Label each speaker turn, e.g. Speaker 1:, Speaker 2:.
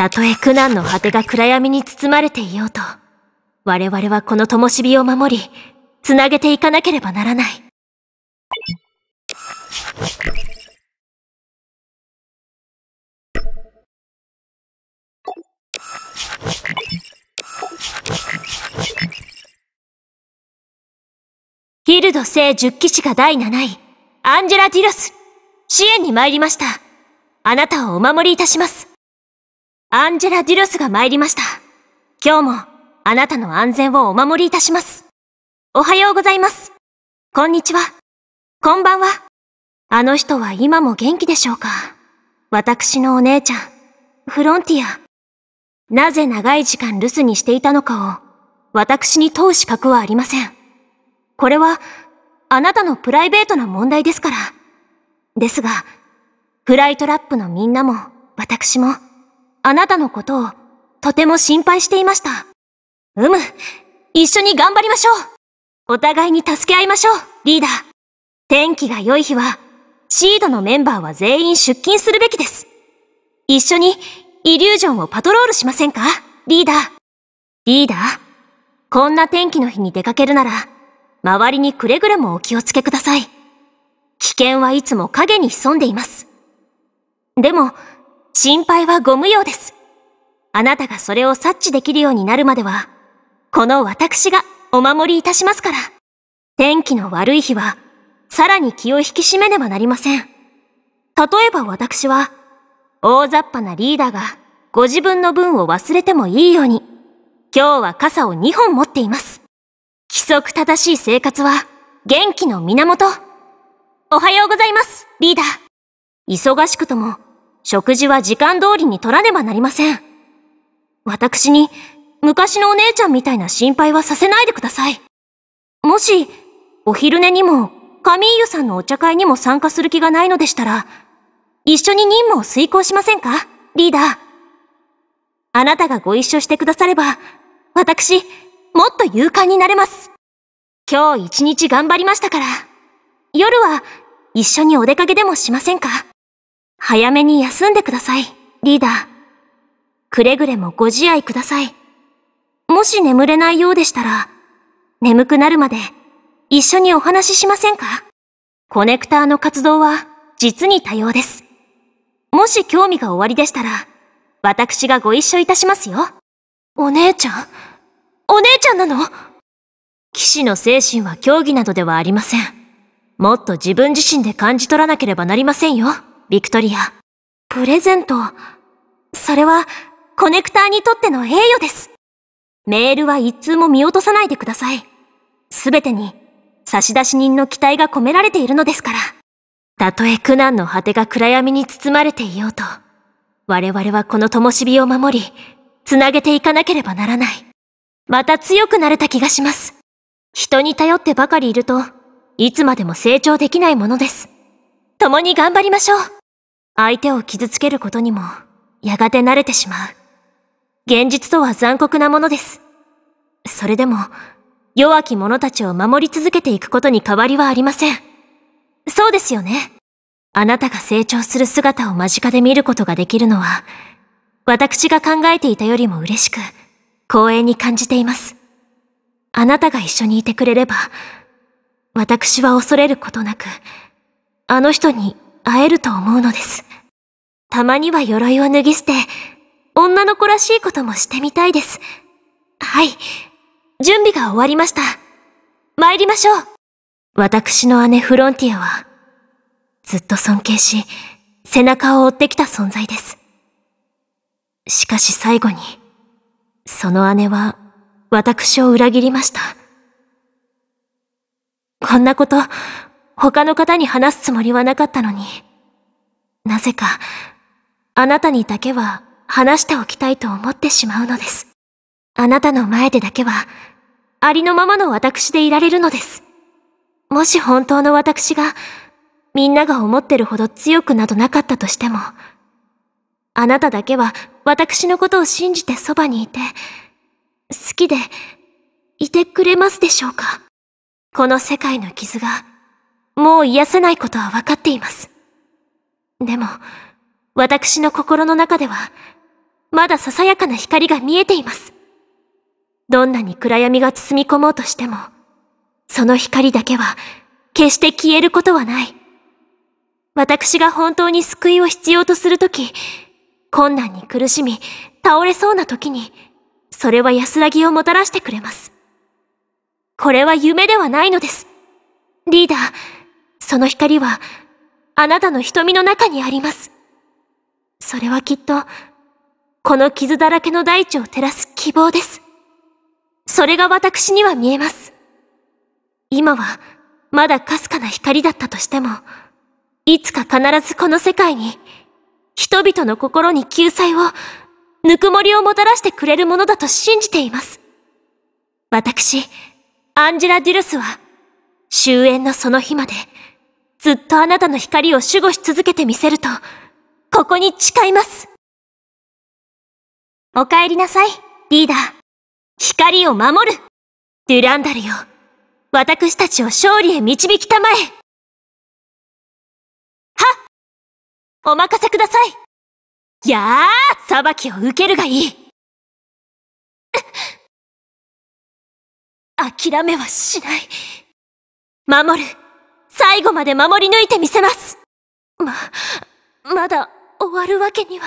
Speaker 1: たとえ苦難の果てが暗闇に包まれていようと、我々はこの灯火を守り、繋げていかなければならない。ギルド聖十騎士が第7位、アンジェラ・ディロス、支援に参りました。あなたをお守りいたします。アンジェラ・デュロスが参りました。今日も、あなたの安全をお守りいたします。おはようございます。こんにちは。こんばんは。あの人は今も元気でしょうか私のお姉ちゃん、フロンティア。なぜ長い時間留守にしていたのかを、私に問う資格はありません。これは、あなたのプライベートな問題ですから。ですが、フライトラップのみんなも、私も、あなたのことを、とても心配していました。うむ、一緒に頑張りましょうお互いに助け合いましょう、リーダー。天気が良い日は、シードのメンバーは全員出勤するべきです。一緒に、イリュージョンをパトロールしませんかリーダー。リーダー、こんな天気の日に出かけるなら、周りにくれぐれもお気をつけください。危険はいつも影に潜んでいます。でも、心配はご無用です。あなたがそれを察知できるようになるまでは、この私がお守りいたしますから。天気の悪い日は、さらに気を引き締めねばなりません。例えば私は、大雑把なリーダーがご自分の分を忘れてもいいように、今日は傘を2本持っています。規則正しい生活は元気の源。おはようございます、リーダー。忙しくとも食事は時間通りに取らねばなりません。私に昔のお姉ちゃんみたいな心配はさせないでください。もし、お昼寝にも、カミーユさんのお茶会にも参加する気がないのでしたら、一緒に任務を遂行しませんかリーダー。あなたがご一緒してくだされば、私、もっと勇敢になれます。今日一日頑張りましたから、夜は一緒にお出かけでもしませんか早めに休んでください、リーダー。くれぐれもご自愛ください。もし眠れないようでしたら、眠くなるまで一緒にお話ししませんかコネクターの活動は実に多様です。もし興味がおありでしたら、私がご一緒いたしますよ。お姉ちゃんお姉ちゃんなの騎士の精神は競技などではありません。もっと自分自身で感じ取らなければなりませんよ。ビクトリア。プレゼント。それは、コネクターにとっての栄誉です。メールは一通も見落とさないでください。すべてに、差出人の期待が込められているのですから。たとえ苦難の果てが暗闇に包まれていようと、我々はこの灯火を守り、繋げていかなければならない。また強くなれた気がします。人に頼ってばかりいると、いつまでも成長できないものです。共に頑張りましょう。相手を傷つけることにも、やがて慣れてしまう。現実とは残酷なものです。それでも、弱き者たちを守り続けていくことに変わりはありません。そうですよね。あなたが成長する姿を間近で見ることができるのは、私が考えていたよりも嬉しく、光栄に感じています。あなたが一緒にいてくれれば、私は恐れることなく、あの人に会えると思うのです。たまには鎧を脱ぎ捨て、女の子らしいこともしてみたいです。はい。準備が終わりました。参りましょう。私の姉フロンティアは、ずっと尊敬し、背中を追ってきた存在です。しかし最後に、その姉は、私を裏切りました。こんなこと、他の方に話すつもりはなかったのに、なぜか、あなたにだけは話しておきたいと思ってしまうのです。あなたの前でだけは、ありのままの私でいられるのです。もし本当の私が、みんなが思ってるほど強くなどなかったとしても、あなただけは私のことを信じてそばにいて、好きで、いてくれますでしょうかこの世界の傷が、もう癒せないことは分かっています。でも、私の心の中では、まだささやかな光が見えています。どんなに暗闇が包み込もうとしても、その光だけは決して消えることはない。私が本当に救いを必要とするとき、困難に苦しみ、倒れそうなときに、それは安らぎをもたらしてくれます。これは夢ではないのです。リーダー、その光は、あなたの瞳の中にあります。それはきっと、この傷だらけの大地を照らす希望です。それが私には見えます。今は、まだかすかな光だったとしても、いつか必ずこの世界に、人々の心に救済を、ぬくもりをもたらしてくれるものだと信じています。私、アンジェラ・デュルスは、終焉のその日まで、ずっとあなたの光を守護し続けてみせると、ここに誓います。お帰りなさい、リーダー。光を守るデュランダルよ。私たちを勝利へ導きたまえはお任せくださいやあ裁きを受けるがいい 諦めはしない。守る。最後まで守り抜いてみせますま、まだ終わるわけには。